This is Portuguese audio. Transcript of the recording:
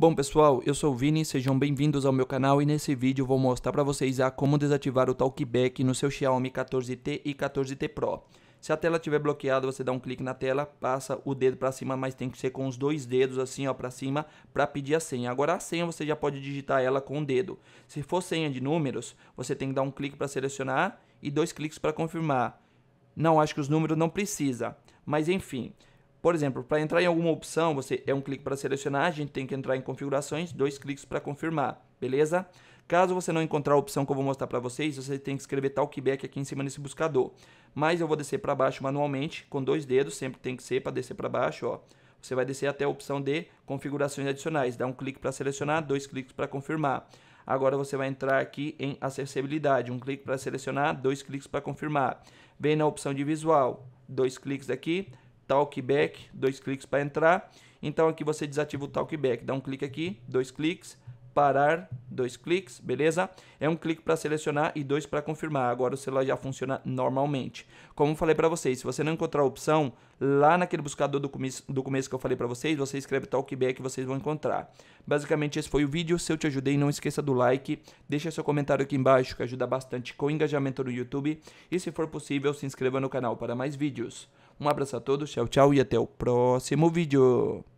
Bom pessoal, eu sou o Vini, sejam bem-vindos ao meu canal e nesse vídeo vou mostrar para vocês a como desativar o talkback no seu Xiaomi 14T e 14T Pro. Se a tela estiver bloqueada, você dá um clique na tela, passa o dedo para cima, mas tem que ser com os dois dedos assim, ó, para cima, para pedir a senha. Agora a senha você já pode digitar ela com o dedo. Se for senha de números, você tem que dar um clique para selecionar e dois cliques para confirmar. Não, acho que os números não precisa, mas enfim. Por exemplo, para entrar em alguma opção, você é um clique para selecionar, a gente tem que entrar em configurações, dois cliques para confirmar, beleza? Caso você não encontrar a opção que eu vou mostrar para vocês, você tem que escrever talkback aqui em cima nesse buscador. Mas eu vou descer para baixo manualmente, com dois dedos, sempre tem que ser para descer para baixo, ó. Você vai descer até a opção de configurações adicionais, dá um clique para selecionar, dois cliques para confirmar. Agora você vai entrar aqui em acessibilidade, um clique para selecionar, dois cliques para confirmar. Vem na opção de visual, dois cliques aqui, talkback, dois cliques para entrar. Então aqui você desativa o talkback, dá um clique aqui, dois cliques, parar, dois cliques, beleza? É um clique para selecionar e dois para confirmar. Agora o celular já funciona normalmente. Como falei para vocês, se você não encontrar a opção, lá naquele buscador do começo, do começo que eu falei para vocês, você escreve talkback e vocês vão encontrar. Basicamente esse foi o vídeo, se eu te ajudei, não esqueça do like, deixa seu comentário aqui embaixo que ajuda bastante com o engajamento no YouTube e se for possível, se inscreva no canal para mais vídeos. Um abraço a todos, tchau, tchau e até o próximo vídeo.